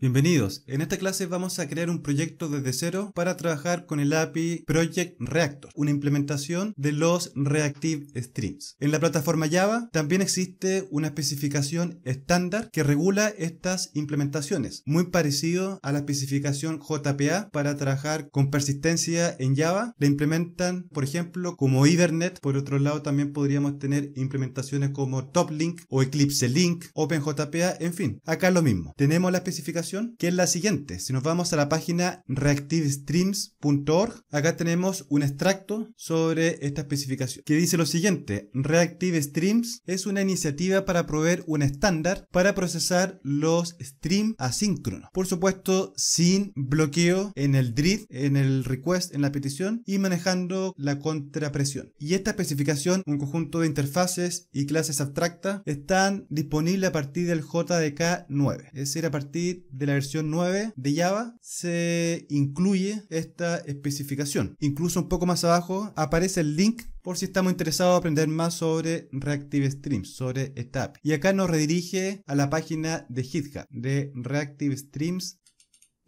Bienvenidos, en esta clase vamos a crear un proyecto desde cero para trabajar con el API Project Reactor, una implementación de los Reactive Streams. En la plataforma Java también existe una especificación estándar que regula estas implementaciones, muy parecido a la especificación JPA para trabajar con persistencia en Java. La implementan, por ejemplo, como Ethernet, por otro lado también podríamos tener implementaciones como TopLink o EclipseLink, OpenJPA, en fin, acá lo mismo. Tenemos la especificación que es la siguiente. Si nos vamos a la página reactivestreams.org, acá tenemos un extracto sobre esta especificación, que dice lo siguiente. Reactive Streams es una iniciativa para proveer un estándar para procesar los streams asíncronos. Por supuesto, sin bloqueo en el drift, en el request, en la petición y manejando la contrapresión. Y esta especificación, un conjunto de interfaces y clases abstractas, están disponibles a partir del JDK 9, es decir, a partir de la versión 9 de Java se incluye esta especificación. Incluso un poco más abajo aparece el link por si estamos interesados en aprender más sobre Reactive Streams, sobre esta Y acá nos redirige a la página de GitHub de Reactive Streams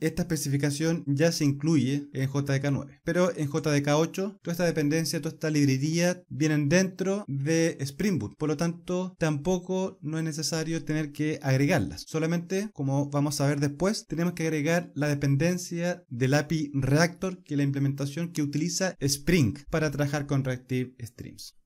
esta especificación ya se incluye en JDK9, pero en JDK8 toda esta dependencia, toda esta librería vienen dentro de Spring Boot, por lo tanto tampoco no es necesario tener que agregarlas. Solamente, como vamos a ver después, tenemos que agregar la dependencia del API Reactor, que es la implementación que utiliza Spring para trabajar con Reactive Streams.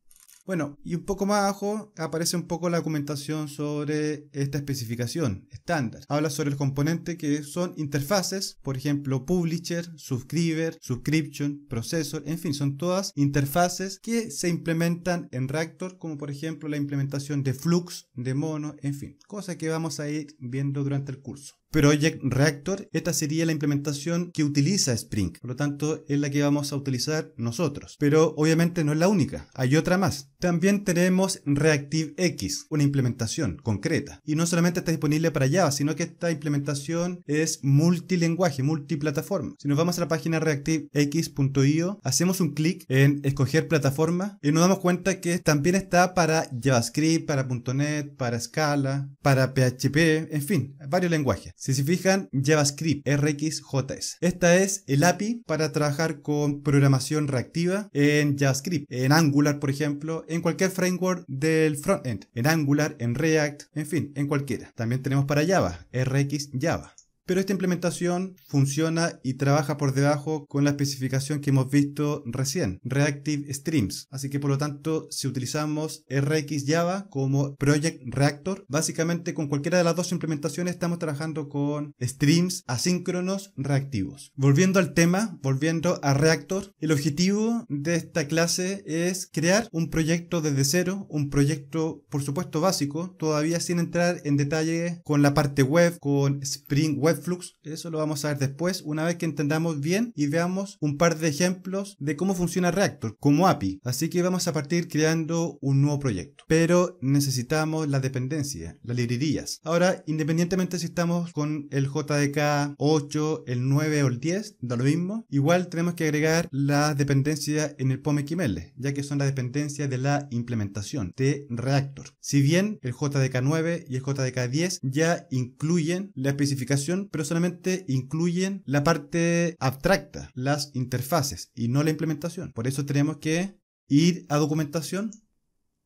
Bueno, y un poco más abajo aparece un poco la documentación sobre esta especificación estándar. Habla sobre el componente que son interfaces, por ejemplo, publisher, subscriber, subscription, processor, en fin, son todas interfaces que se implementan en Reactor, como por ejemplo la implementación de flux, de mono, en fin, cosas que vamos a ir viendo durante el curso. Project Reactor, esta sería la implementación que utiliza Spring. Por lo tanto, es la que vamos a utilizar nosotros. Pero obviamente no es la única, hay otra más. También tenemos ReactiveX, una implementación concreta. Y no solamente está disponible para Java, sino que esta implementación es multilenguaje, multiplataforma. Si nos vamos a la página reactivex.io, hacemos un clic en escoger plataforma y nos damos cuenta que también está para JavaScript, para .NET, para Scala, para PHP, en fin, varios lenguajes. Si se fijan, JavaScript, RxJS. Esta es el API para trabajar con programación reactiva en JavaScript, en Angular, por ejemplo, en cualquier framework del frontend, en Angular, en React, en fin, en cualquiera. También tenemos para Java, RxJava. Pero esta implementación funciona y trabaja por debajo con la especificación que hemos visto recién, Reactive Streams. Así que por lo tanto, si utilizamos RxJava como Project Reactor, básicamente con cualquiera de las dos implementaciones estamos trabajando con streams asíncronos reactivos. Volviendo al tema, volviendo a Reactor, el objetivo de esta clase es crear un proyecto desde cero, un proyecto por supuesto básico, todavía sin entrar en detalle con la parte web, con Spring Web Flux. Eso lo vamos a ver después, una vez que entendamos bien y veamos un par de ejemplos de cómo funciona Reactor como API. Así que vamos a partir creando un nuevo proyecto. Pero necesitamos las dependencias, las librerías. Ahora, independientemente si estamos con el JDK 8, el 9 o el 10, da lo mismo. Igual tenemos que agregar las dependencias en el POMXML, e ya que son las dependencias de la implementación de Reactor. Si bien el JDK 9 y el JDK 10 ya incluyen la especificación pero solamente incluyen la parte abstracta, las interfaces, y no la implementación. Por eso tenemos que ir a documentación.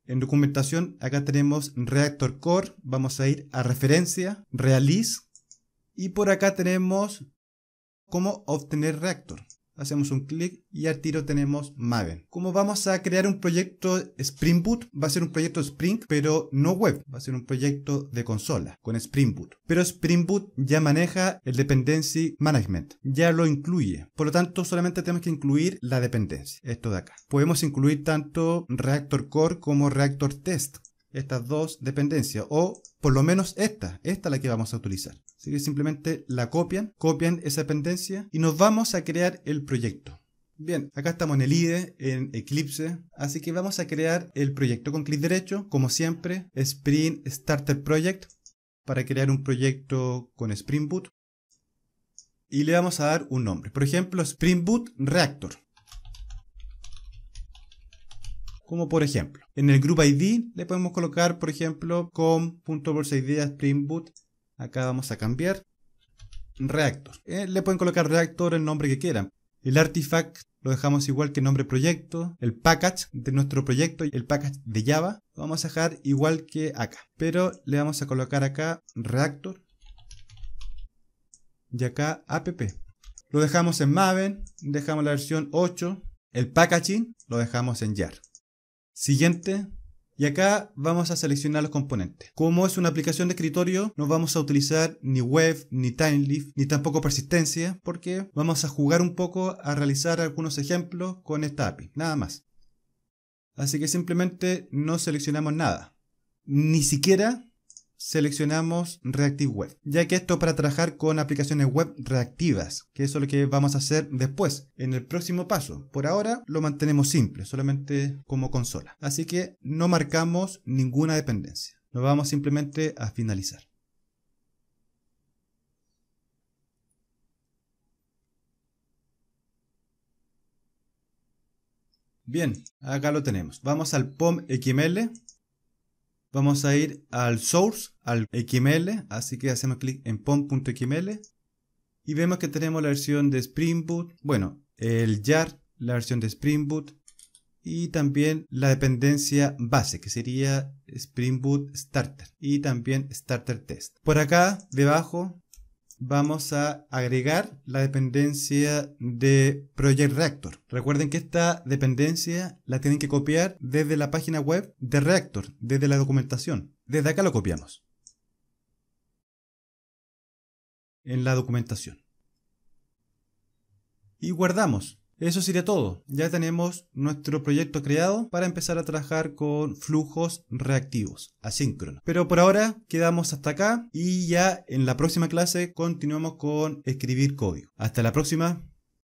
En documentación acá tenemos Reactor Core, vamos a ir a referencia, realiz y por acá tenemos cómo obtener Reactor hacemos un clic y al tiro tenemos Maven. Como vamos a crear un proyecto Spring Boot, va a ser un proyecto Spring, pero no web, va a ser un proyecto de consola con Spring Boot. Pero Spring Boot ya maneja el Dependency Management, ya lo incluye. Por lo tanto, solamente tenemos que incluir la dependencia, esto de acá. Podemos incluir tanto Reactor Core como Reactor Test, estas dos dependencias, o por lo menos esta, esta es la que vamos a utilizar. Así que simplemente la copian, copian esa dependencia y nos vamos a crear el proyecto. Bien, acá estamos en el IDE, en Eclipse, así que vamos a crear el proyecto con clic derecho, como siempre, Spring Starter Project, para crear un proyecto con Spring Boot. Y le vamos a dar un nombre, por ejemplo, Spring Boot Reactor. Como por ejemplo, en el Group ID e le podemos colocar, por ejemplo, com.bolsaidea Spring Boot Acá vamos a cambiar. Reactor. Eh, le pueden colocar reactor el nombre que quieran. El artifact lo dejamos igual que nombre proyecto. El package de nuestro proyecto, el package de Java, lo vamos a dejar igual que acá. Pero le vamos a colocar acá reactor y acá app. Lo dejamos en Maven, dejamos la versión 8. El packaging lo dejamos en jar. Siguiente, y acá vamos a seleccionar los componentes. Como es una aplicación de escritorio, no vamos a utilizar ni web, ni timelift, ni tampoco persistencia, porque vamos a jugar un poco a realizar algunos ejemplos con esta API, nada más. Así que simplemente no seleccionamos nada. Ni siquiera seleccionamos Reactive Web, ya que esto para trabajar con aplicaciones web reactivas, que eso es lo que vamos a hacer después, en el próximo paso. Por ahora lo mantenemos simple, solamente como consola. Así que no marcamos ninguna dependencia. Nos vamos simplemente a finalizar. Bien, acá lo tenemos. Vamos al POM XML Vamos a ir al source, al XML, así que hacemos clic en pom.xml y vemos que tenemos la versión de Spring Boot, bueno, el jar, la versión de Spring Boot y también la dependencia base que sería Spring Boot Starter y también Starter Test. Por acá debajo vamos a agregar la dependencia de Project Reactor. Recuerden que esta dependencia la tienen que copiar desde la página web de Reactor, desde la documentación. Desde acá lo copiamos. En la documentación. Y guardamos. Eso sería todo. Ya tenemos nuestro proyecto creado para empezar a trabajar con flujos reactivos, asíncronos. Pero por ahora quedamos hasta acá y ya en la próxima clase continuamos con escribir código. Hasta la próxima.